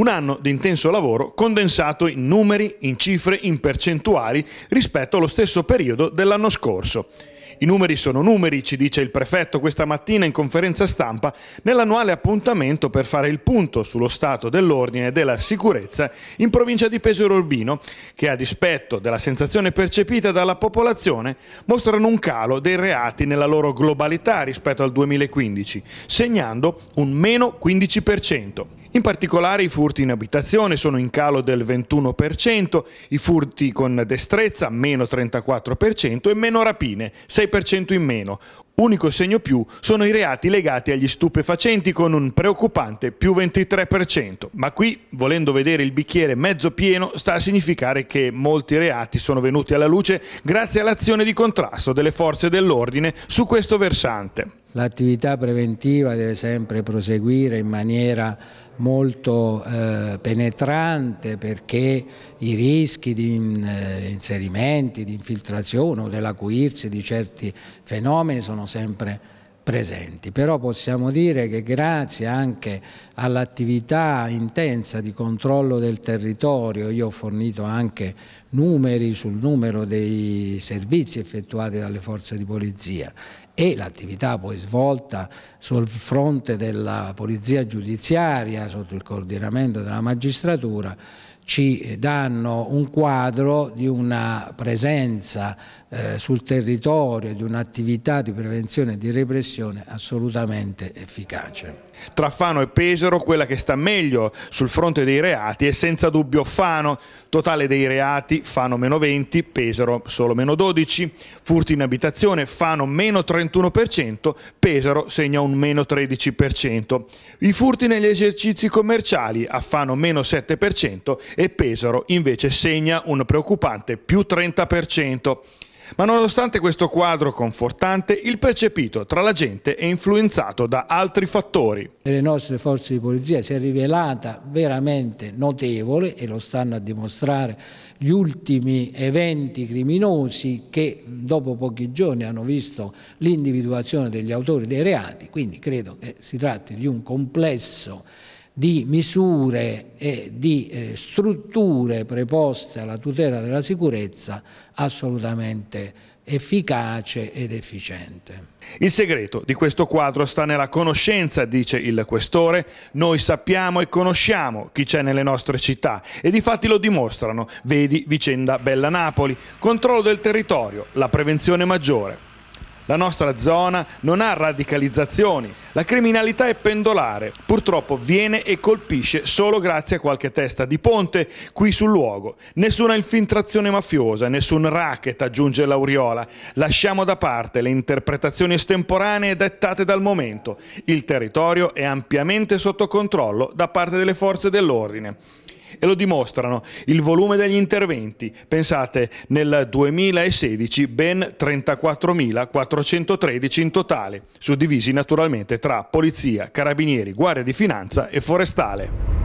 Un anno di intenso lavoro condensato in numeri, in cifre, in percentuali rispetto allo stesso periodo dell'anno scorso. I numeri sono numeri, ci dice il prefetto questa mattina in conferenza stampa, nell'annuale appuntamento per fare il punto sullo stato dell'ordine e della sicurezza in provincia di Pesaro Urbino, che a dispetto della sensazione percepita dalla popolazione mostrano un calo dei reati nella loro globalità rispetto al 2015, segnando un meno 15%. In particolare i furti in abitazione sono in calo del 21%, i furti con destrezza meno 34% e meno rapine, 6% in meno. Unico segno più sono i reati legati agli stupefacenti con un preoccupante più 23%, ma qui, volendo vedere il bicchiere mezzo pieno, sta a significare che molti reati sono venuti alla luce grazie all'azione di contrasto delle forze dell'ordine su questo versante. L'attività preventiva deve sempre proseguire in maniera molto eh, penetrante perché i rischi di in, mm, eh, inserimenti, di infiltrazione o dell'acuirsi di certi fenomeni sono sono sempre presenti. Però possiamo dire che grazie anche all'attività intensa di controllo del territorio, io ho fornito anche numeri sul numero dei servizi effettuati dalle forze di polizia e l'attività poi svolta sul fronte della polizia giudiziaria sotto il coordinamento della magistratura, ci danno un quadro di una presenza eh, sul territorio, di un'attività di prevenzione e di repressione assolutamente efficace. Tra Fano e Pesaro quella che sta meglio sul fronte dei reati è senza dubbio Fano, totale dei reati Fano meno 20, Pesaro solo meno 12, furti in abitazione Fano meno 31%, Pesaro segna un meno 13%, i furti negli esercizi commerciali a Fano meno 7%, e Pesaro invece segna un preoccupante più 30%. Ma nonostante questo quadro confortante, il percepito tra la gente è influenzato da altri fattori. Le nostre forze di polizia si è rivelata veramente notevole e lo stanno a dimostrare gli ultimi eventi criminosi che dopo pochi giorni hanno visto l'individuazione degli autori dei reati, quindi credo che si tratti di un complesso di misure e di eh, strutture preposte alla tutela della sicurezza assolutamente efficace ed efficiente. Il segreto di questo quadro sta nella conoscenza, dice il questore. Noi sappiamo e conosciamo chi c'è nelle nostre città e di fatti lo dimostrano. Vedi vicenda Bella Napoli, controllo del territorio, la prevenzione maggiore. La nostra zona non ha radicalizzazioni, la criminalità è pendolare, purtroppo viene e colpisce solo grazie a qualche testa di ponte qui sul luogo. Nessuna infiltrazione mafiosa, nessun racket, aggiunge Lauriola. Lasciamo da parte le interpretazioni estemporanee dettate dal momento. Il territorio è ampiamente sotto controllo da parte delle forze dell'ordine e lo dimostrano il volume degli interventi. Pensate, nel 2016 ben 34.413 in totale, suddivisi naturalmente tra polizia, carabinieri, guardia di finanza e forestale.